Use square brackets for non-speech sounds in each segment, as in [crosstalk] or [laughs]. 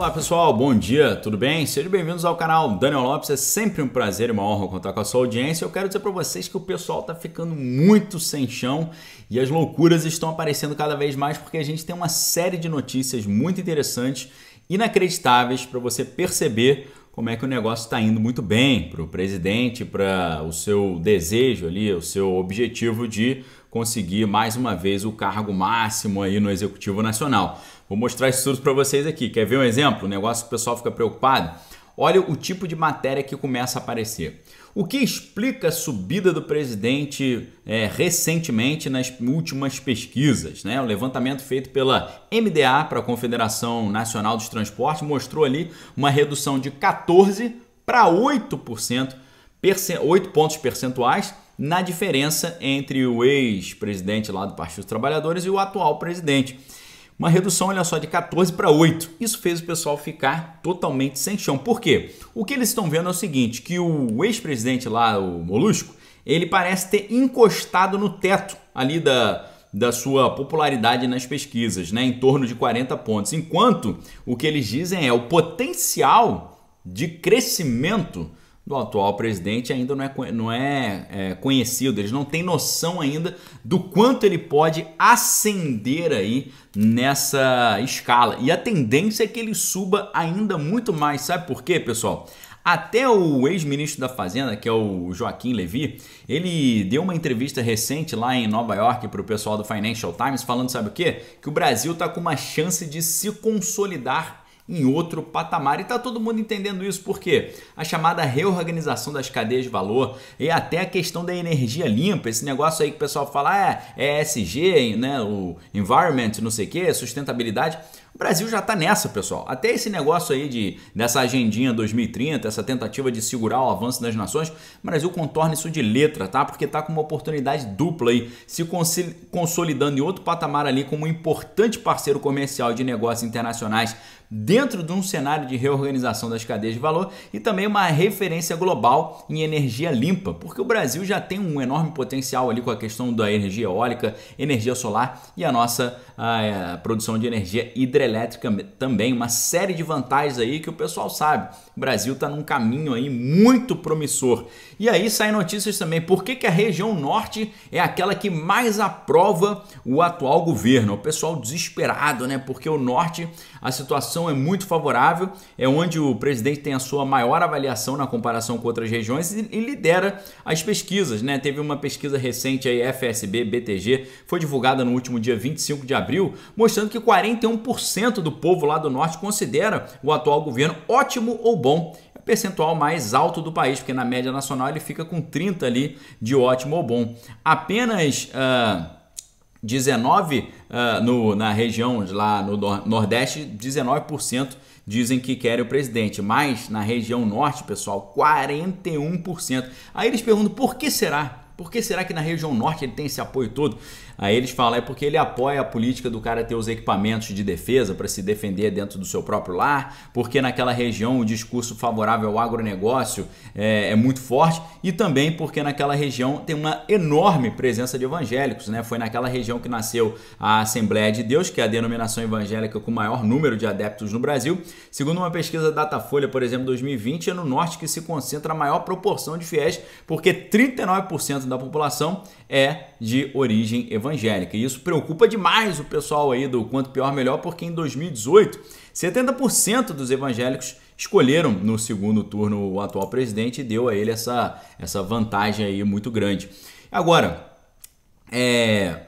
Olá pessoal, bom dia, tudo bem? Sejam bem-vindos ao canal Daniel Lopes. É sempre um prazer e uma honra contar com a sua audiência. Eu quero dizer para vocês que o pessoal está ficando muito sem chão e as loucuras estão aparecendo cada vez mais porque a gente tem uma série de notícias muito interessantes, inacreditáveis para você perceber como é que o negócio está indo muito bem para o presidente, para o seu desejo ali, o seu objetivo de conseguir mais uma vez o cargo máximo aí no Executivo Nacional. Vou mostrar isso tudo para vocês aqui. Quer ver um exemplo? Um negócio que o pessoal fica preocupado. Olha o tipo de matéria que começa a aparecer. O que explica a subida do presidente é, recentemente nas últimas pesquisas? Né? O levantamento feito pela MDA, para a Confederação Nacional dos Transportes, mostrou ali uma redução de 14 para 8%, 8 pontos percentuais na diferença entre o ex-presidente lá do Partido dos Trabalhadores e o atual presidente. Uma redução, olha só, de 14 para 8. Isso fez o pessoal ficar totalmente sem chão. Por quê? O que eles estão vendo é o seguinte, que o ex-presidente lá, o Molusco, ele parece ter encostado no teto ali da, da sua popularidade nas pesquisas, né? em torno de 40 pontos. Enquanto o que eles dizem é o potencial de crescimento do atual presidente ainda não, é, não é, é, conhecido, eles não têm noção ainda do quanto ele pode ascender aí nessa escala. E a tendência é que ele suba ainda muito mais, sabe por quê, pessoal? Até o ex-ministro da Fazenda, que é o Joaquim Levi, ele deu uma entrevista recente lá em Nova York para o pessoal do Financial Times, falando, sabe o quê? Que o Brasil está com uma chance de se consolidar em outro patamar. E está todo mundo entendendo isso porque a chamada reorganização das cadeias de valor e até a questão da energia limpa, esse negócio aí que o pessoal fala ah, é ESG, né, o environment, não sei o que, sustentabilidade. O Brasil já está nessa, pessoal. Até esse negócio aí de, dessa agendinha 2030, essa tentativa de segurar o avanço das nações, o Brasil contorna isso de letra, tá? Porque está com uma oportunidade dupla aí, se consolidando em outro patamar ali como um importante parceiro comercial de negócios internacionais dentro dentro de um cenário de reorganização das cadeias de valor e também uma referência global em energia limpa, porque o Brasil já tem um enorme potencial ali com a questão da energia eólica, energia solar e a nossa a, ah, a é, produção de energia hidrelétrica também, uma série de vantagens aí que o pessoal sabe. O Brasil está num caminho aí muito promissor. E aí saem notícias também, por que, que a região norte é aquela que mais aprova o atual governo? O pessoal desesperado, né? Porque o norte a situação é muito favorável, é onde o presidente tem a sua maior avaliação na comparação com outras regiões e, e lidera as pesquisas. Né? Teve uma pesquisa recente aí, FSB, BTG, foi divulgada no último dia 25 de abril, mostrando que 41% do povo lá do norte considera o atual governo ótimo ou bom é percentual mais alto do país, porque na média nacional ele fica com 30 ali de ótimo ou bom. Apenas. Uh 19 uh, ah, no, na região lá no Nordeste, 19% dizem que querem o presidente, mas na região Norte, pessoal, 41%. Aí eles perguntam por que será por que será que na região norte ele tem esse apoio todo? Aí eles falam, é porque ele apoia a política do cara ter os equipamentos de defesa para se defender dentro do seu próprio lar, porque naquela região o discurso favorável ao agronegócio é, é muito forte e também porque naquela região tem uma enorme presença de evangélicos. Né? Foi naquela região que nasceu a Assembleia de Deus, que é a denominação evangélica com maior número de adeptos no Brasil. Segundo uma pesquisa da Datafolha, por exemplo, 2020, é no norte que se concentra a maior proporção de fiéis, porque 39% da população é de origem evangélica. E isso preocupa demais o pessoal aí do quanto pior melhor, porque em 2018, 70% dos evangélicos escolheram no segundo turno o atual presidente e deu a ele essa, essa vantagem aí muito grande. Agora, é,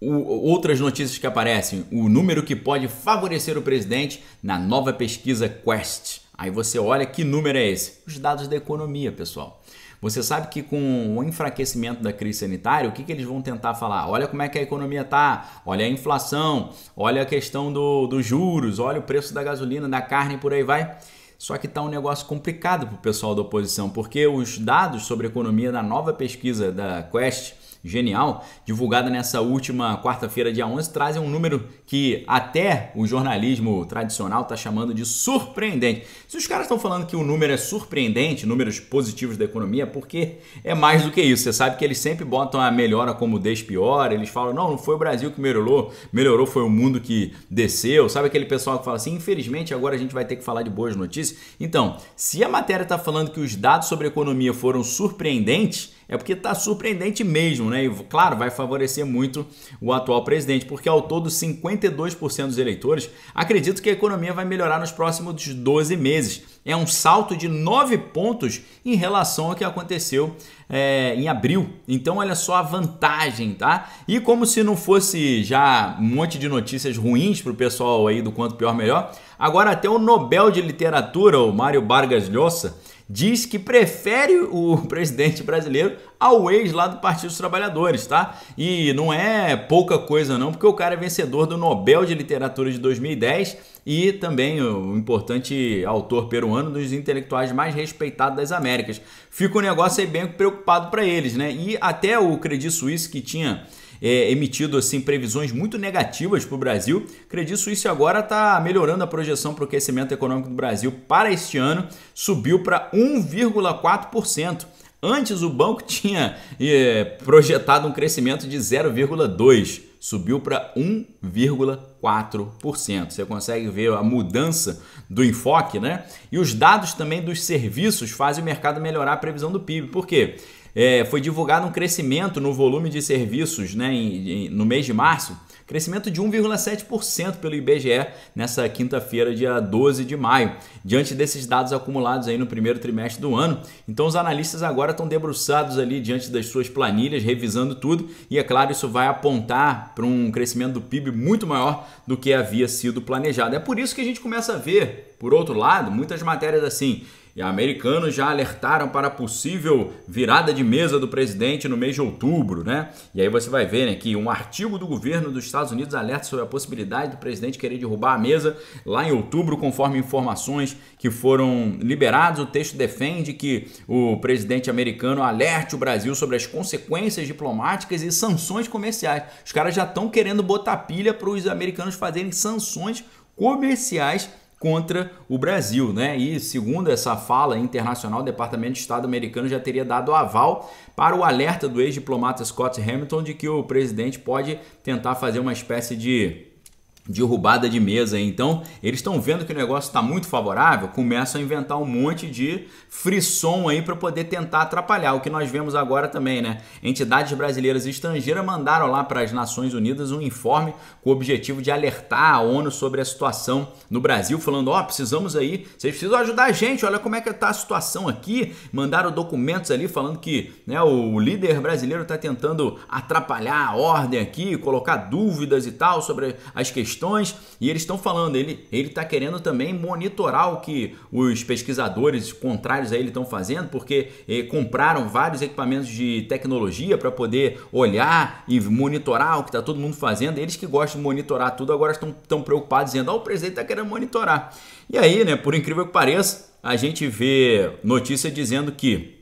outras notícias que aparecem, o número que pode favorecer o presidente na nova pesquisa Quest. Aí você olha que número é esse? Os dados da economia, pessoal. Você sabe que com o enfraquecimento da crise sanitária, o que, que eles vão tentar falar? Olha como é que a economia tá, olha a inflação, olha a questão do, dos juros, olha o preço da gasolina, da carne, por aí vai. Só que está um negócio complicado para o pessoal da oposição, porque os dados sobre a economia da nova pesquisa da Quest genial, divulgada nessa última quarta-feira, dia 11, trazem um número que até o jornalismo tradicional está chamando de surpreendente. Se os caras estão falando que o número é surpreendente, números positivos da economia, é porque é mais do que isso. Você sabe que eles sempre botam a melhora como despiora, eles falam, não, não foi o Brasil que melhorou, melhorou foi o mundo que desceu. Sabe aquele pessoal que fala assim, infelizmente agora a gente vai ter que falar de boas notícias? Então, se a matéria está falando que os dados sobre economia foram surpreendentes, é porque está surpreendente mesmo, né? E claro, vai favorecer muito o atual presidente, porque ao todo 52% dos eleitores acreditam que a economia vai melhorar nos próximos 12 meses. É um salto de 9 pontos em relação ao que aconteceu é, em abril. Então, olha só a vantagem, tá? E como se não fosse já um monte de notícias ruins para o pessoal aí do quanto pior melhor, agora até o Nobel de Literatura, o Mário Vargas Llosa, diz que prefere o [laughs] presidente brasileiro ao ex lá do Partido dos Trabalhadores, tá? E não é pouca coisa não, porque o cara é vencedor do Nobel de Literatura de 2010 e também o importante autor peruano dos intelectuais mais respeitados das Américas. Fica um negócio aí bem preocupado para eles, né? E até o Credit Suisse que tinha é, emitido assim previsões muito negativas para o Brasil. Credit Suisse agora está melhorando a projeção para o crescimento econômico do Brasil para este ano, subiu para 1,4%. Antes o banco [laughs] tinha é, projetado um crescimento de 0,2, subiu para 1,4%. Você consegue ver a mudança do enfoque, né? E os dados também dos serviços fazem o mercado melhorar a previsão do PIB. Por quê? é, foi divulgado um crescimento no volume de serviços né, em, em, no mês de março, crescimento de 1,7% pelo IBGE nessa quinta-feira, dia 12 de maio, diante desses dados acumulados aí no primeiro trimestre do ano. Então os analistas agora estão debruçados ali diante das suas planilhas, revisando tudo, e é claro, isso vai apontar para um crescimento do PIB muito maior do que havia sido planejado. É por isso que a gente começa a ver, por outro lado, muitas matérias assim, e americanos já alertaram para a possível virada de mesa do presidente no mês de outubro, né? E aí você vai ver né, que um artigo do governo dos Estados Unidos alerta sobre a possibilidade do presidente querer derrubar a mesa lá em outubro, conforme informações que foram liberadas. O texto defende que o presidente americano alerte o Brasil sobre as consequências diplomáticas e sanções comerciais. Os caras já estão querendo botar pilha para os americanos fazerem sanções comerciais contra o Brasil, né? E segundo essa fala internacional, o Departamento de Estado americano já teria dado aval para o alerta do ex-diplomata Scott Hamilton de que o presidente pode tentar fazer uma espécie de derrubada de mesa. Então, eles estão vendo que o negócio está muito favorável, começam a inventar um monte de frisson aí para poder tentar atrapalhar. O que nós vemos agora também, né? Entidades brasileiras e estrangeiras mandaram lá para as Nações Unidas um informe com o objetivo de alertar a ONU sobre a situação no Brasil, falando: "Ó, oh, precisamos aí, vocês precisam ajudar a gente, olha como é que tá a situação aqui". Mandaram documentos ali falando que, né, o líder brasileiro está tentando atrapalhar a ordem aqui, colocar dúvidas e tal sobre as questões questões e eles estão falando, ele está querendo também monitorar o que os pesquisadores contrários a ele estão fazendo, porque eh, compraram vários equipamentos de tecnologia para poder olhar e monitorar o que está todo mundo fazendo. Eles que gostam de monitorar tudo agora estão tão preocupados, dizendo: ah, o presidente está querendo monitorar. E aí, né, por incrível que pareça, a gente vê notícia dizendo que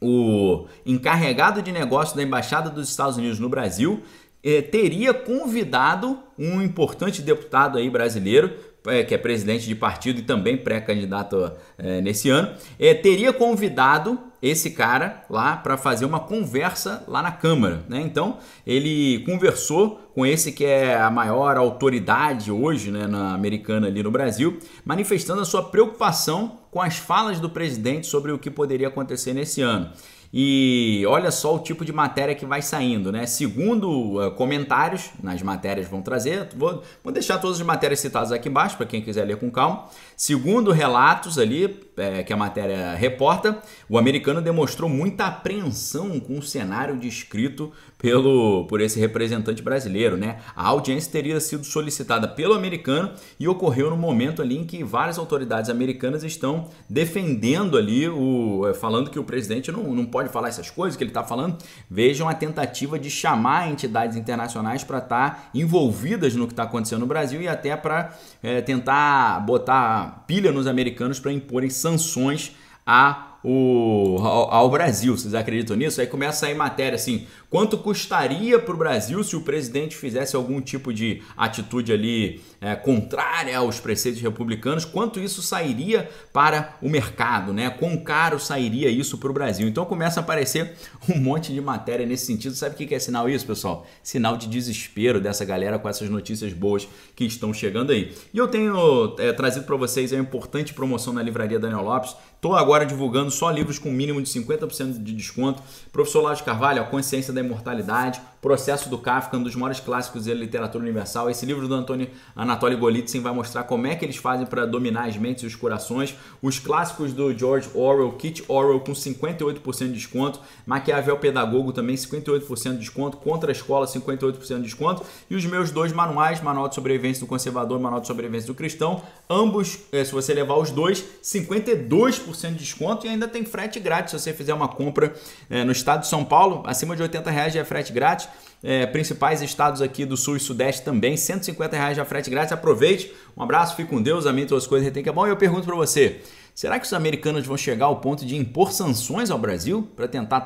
o encarregado de negócio da Embaixada dos Estados Unidos no Brasil eh, teria convidado um importante deputado aí brasileiro, eh, que é presidente de partido e também pré-candidato eh, nesse ano, teria convidado esse cara lá para fazer uma conversa lá na Câmara. Né? Então ele conversou com esse que é a maior autoridade hoje né, na americana ali no Brasil, manifestando a sua preocupação com as falas do presidente sobre o que poderia acontecer nesse ano. E olha só o tipo de matéria que vai saindo, né? Segundo uh, comentários, nas matérias vão trazer, vou, vou deixar todas as matérias citadas aqui embaixo para quem quiser ler com calma. Segundo relatos ali, é, que a matéria reporta, o americano americano demonstrou muita apreensão com o cenário descrito pelo por esse representante brasileiro, né? A audiência teria sido solicitada pelo americano e ocorreu no momento ali em que várias autoridades americanas estão defendendo ali o eh, falando que o presidente não, não pode falar essas coisas que ele está falando. Vejam a tentativa de chamar entidades internacionais para estar tá envolvidas no que está acontecendo no Brasil e até para é, eh, tentar botar pilha nos americanos para imporem sanções a o, ao, ao, Brasil. Vocês acreditam nisso? Aí começa a sair matéria assim: quanto custaria para o Brasil se o presidente fizesse algum tipo de atitude ali é, contrária aos preceitos republicanos? Quanto isso sairia para o mercado, né? Quão caro sairia isso para o Brasil? Então começa a aparecer [laughs] um monte de matéria nesse sentido. Sabe o que é sinal isso, pessoal? Sinal de desespero dessa galera com essas notícias boas que estão chegando aí. E eu tenho é, trazido para vocês a importante promoção na livraria Daniel Lopes. Estou agora divulgando só livros com mínimo de 50% de desconto. Professor Lázaro Carvalho, a Consciência da Imortalidade, Processo do Kafka, um dos maiores clássicos da literatura universal. Esse livro do Antônio Anatoly Golitsyn vai mostrar como é que eles fazem para dominar as mentes e os corações. Os clássicos do George Orwell, Kit Orwell com 58% de desconto, Maquiavel Pedagogo também 58% de desconto, Contra a Escola 58% de desconto e os meus dois manuais, Manual de Sobrevivência do Conservador e Manual de Sobrevivência do Cristão, ambos, eh, se você levar os dois, 52% de desconto e ainda tem frete grátis se você fizer uma compra eh, no estado de São Paulo, acima de 80 reais já é frete grátis é, principais estados aqui do sul e sudeste também. 150 reais de frete grátis. Aproveite. Um abraço, fique com Deus, amém, todas as coisas, retém que é bom. E eu pergunto para você. Será que os americanos vão chegar ao ponto de impor sanções ao Brasil para tentar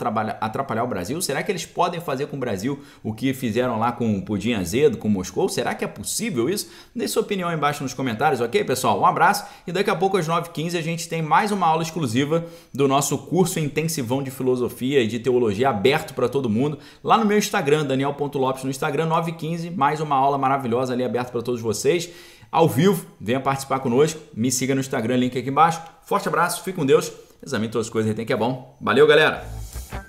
atrapalhar o Brasil? Será que eles podem fazer com o Brasil o que fizeram lá com o Pudim Azedo, com Moscou? Será que é possível isso? Deixe sua opinião aí embaixo nos comentários, ok, pessoal? Um abraço e daqui a pouco às 9h15 a gente tem mais uma aula exclusiva do nosso curso intensivão de filosofia e de teologia aberto para todo mundo lá no meu Instagram, daniel.lopes no Instagram, 9h15, mais uma aula maravilhosa ali aberta para todos vocês ao vivo. Venha participar conosco, me siga no Instagram, link aqui embaixo. Forte abraço, fique com Deus. Examine todas as coisas, tem que é bom. Valeu, galera!